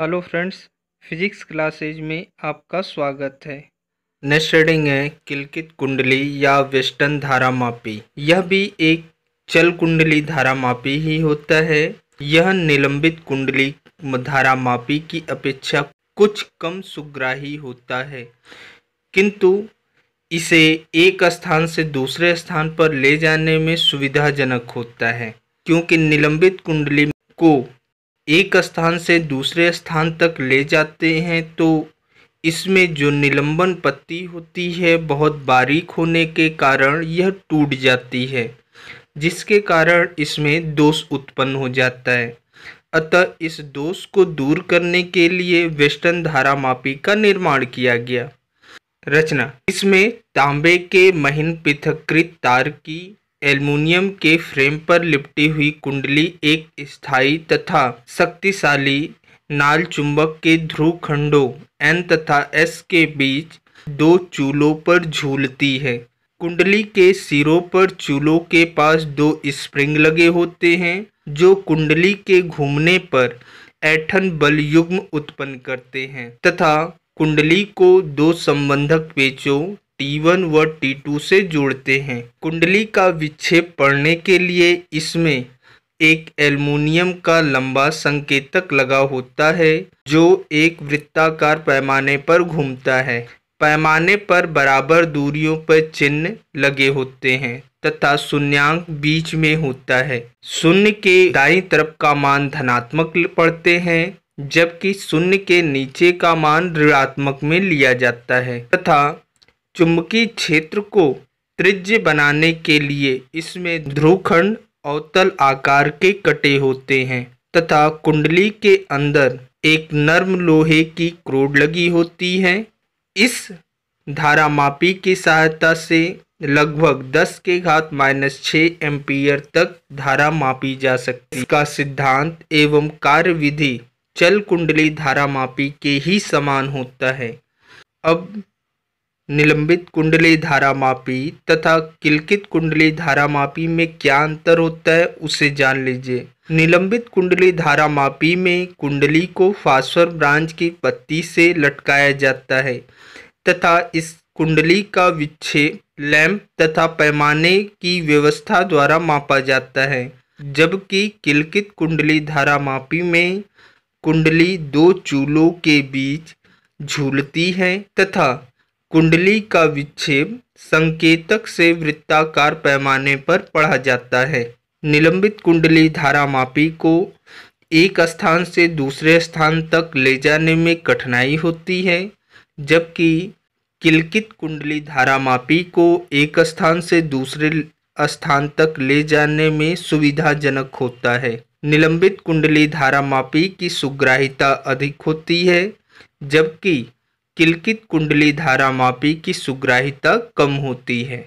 hello friends physics classes में आपका स्वागत है नेक्स्ट रीडिंग है किलकित कुंडली या वेस्टर्न धारा मापी यह भी एक चल कुंडली धारा मापी ही होता है यह निलंबित कुंडली धारा मापी की अपेक्षा कुछ कम सुग्राही होता है किंतु इसे एक स्थान से दूसरे स्थान पर ले जाने में सुविधाजनक होता है क्योंकि निलंबित कुंडली को एक स्थान से दूसरे स्थान तक ले जाते हैं तो इसमें जो निलंबन पत्ती होती है बहुत बारीक होने के कारण यह टूट जाती है जिसके कारण इसमें दोष उत्पन्न हो जाता है अतः इस दोष को दूर करने के लिए वेस्टर्न धारा मापी का निर्माण किया गया रचना इसमें तांबे के महीन पृथकृत तार की एल्युमिनियम के फ्रेम पर लिपटी हुई कुंडली एक स्थायी तथा शक्तिशाली नाल चुंबक के ध्रुव खंडों एन तथा एस के बीच दो चूलों पर झूलती है कुंडली के सिरों पर चूलों के पास दो स्प्रिंग लगे होते हैं जो कुंडली के घूमने पर ऐठन बल युग्म उत्पन्न करते हैं तथा कुंडली को दो संबंधक पेचों T1 व T2 से जोड़ते हैं कुंडली का विक्षेप पढ़ने के लिए इसमें एक एल्युमिनियम का लंबा संकेतक लगा होता है जो एक वृत्ताकार पैमाने पर घूमता है पैमाने पर बराबर दूरियों पर चिन्ह लगे होते हैं तथा शून्यांक बीच में होता है शून्य के दाई तरफ का मान धनात्मक पढ़ते हैं जबकि शून्य के नीचे का मान ऋणात्मक में लिया जाता है तथा चुंबकीय क्षेत्र को त्रिज्य बनाने के लिए इसमें ध्रुवखंड अवतल आकार के कटे होते हैं तथा कुंडली के अंदर एक नर्म लोहे की क्रोड लगी होती है इस धारा मापी की सहायता से लगभग 10 के घात माइनस छ एम्पियर तक धारा मापी जा सकती है का सिद्धांत एवं कार्य विधि चल कुंडली धारा मापी के ही समान होता है अब निलंबित कुंडली धारामापी तथा किलकित कुंडली धारामापी में क्या अंतर होता है उसे जान लीजिए निलंबित कुंडली धारामापी में कुंडली को फास्वर ब्रांच की पत्ती से लटकाया जाता है तथा इस कुंडली का विच्छेद लैम्प तथा पैमाने की व्यवस्था द्वारा मापा जाता है जबकि किलकित कुंडली धारामापी में कुंडली दो चूलों के बीच झूलती है तथा कुंडली का विक्षेप संकेतक से वृत्ताकार पैमाने पर पढ़ा जाता है निलंबित कुंडली धारामापी को एक स्थान से दूसरे स्थान तक ले जाने में कठिनाई होती है जबकि किलकित कुंडली धारामापी को एक स्थान से दूसरे स्थान तक ले जाने में सुविधाजनक होता है निलंबित कुंडली धारामापी की सुग्राहिता अधिक होती है जबकि किलकित कुंडली धारा मापी की सुग्राहिता कम होती है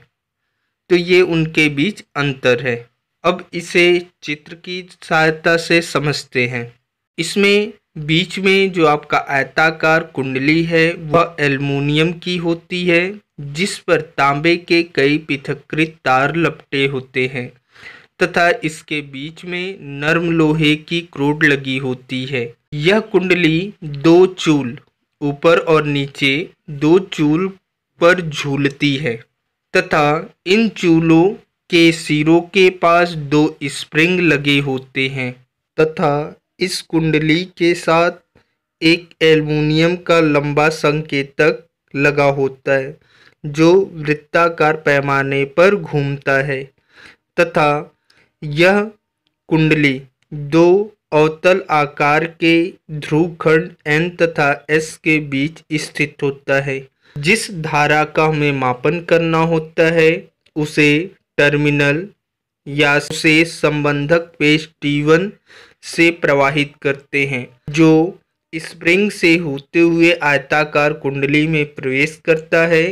तो ये उनके बीच अंतर है अब इसे चित्र की सहायता से समझते हैं इसमें बीच में जो आपका आयताकार कुंडली है वह एल्युमिनियम की होती है जिस पर तांबे के कई पृथकृत तार लपटे होते हैं तथा इसके बीच में नर्म लोहे की क्रोड लगी होती है यह कुंडली दो चूल ऊपर और नीचे दो चूल पर झूलती है तथा इन चूलों के सिरों के पास दो स्प्रिंग लगे होते हैं तथा इस कुंडली के साथ एक एल्युमिनियम का लंबा संकेतक लगा होता है जो वृत्ताकार पैमाने पर घूमता है तथा यह कुंडली दो अवतल आकार के ध्रुव खंड एन तथा एस के बीच स्थित होता है जिस धारा का हमें मापन करना होता है उसे टर्मिनल या उसे संबंधक पेश वन से प्रवाहित करते हैं जो स्प्रिंग से होते हुए आयताकार कुंडली में प्रवेश करता है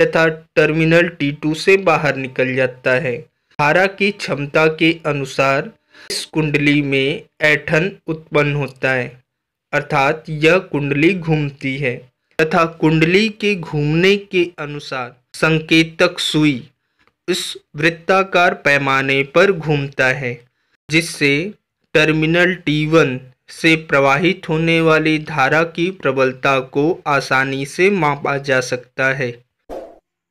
तथा टर्मिनल टी टू से बाहर निकल जाता है धारा की क्षमता के अनुसार इस कुंडली में ऐठन उत्पन्न होता है अर्थात यह कुंडली घूमती है तथा कुंडली के घूमने के अनुसार संकेतक सुई इस वृत्ताकार पैमाने पर घूमता है जिससे टर्मिनल T1 से प्रवाहित होने वाली धारा की प्रबलता को आसानी से मापा जा सकता है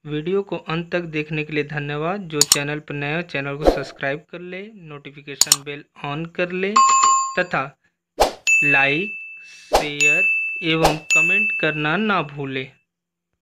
वीडियो को अंत तक देखने के लिए धन्यवाद जो चैनल पर नया चैनल को सब्सक्राइब कर ले नोटिफिकेशन बेल ऑन कर ले तथा लाइक शेयर एवं कमेंट करना ना भूलें